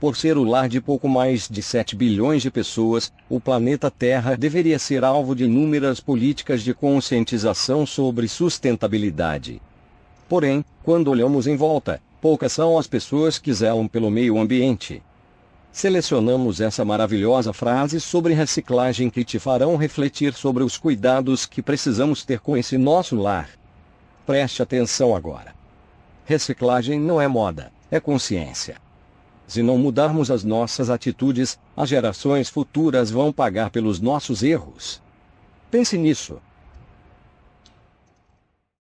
Por ser o lar de pouco mais de 7 bilhões de pessoas, o planeta Terra deveria ser alvo de inúmeras políticas de conscientização sobre sustentabilidade. Porém, quando olhamos em volta, poucas são as pessoas que zelam pelo meio ambiente. Selecionamos essa maravilhosa frase sobre reciclagem que te farão refletir sobre os cuidados que precisamos ter com esse nosso lar. Preste atenção agora. Reciclagem não é moda, é consciência. Se não mudarmos as nossas atitudes, as gerações futuras vão pagar pelos nossos erros. Pense nisso.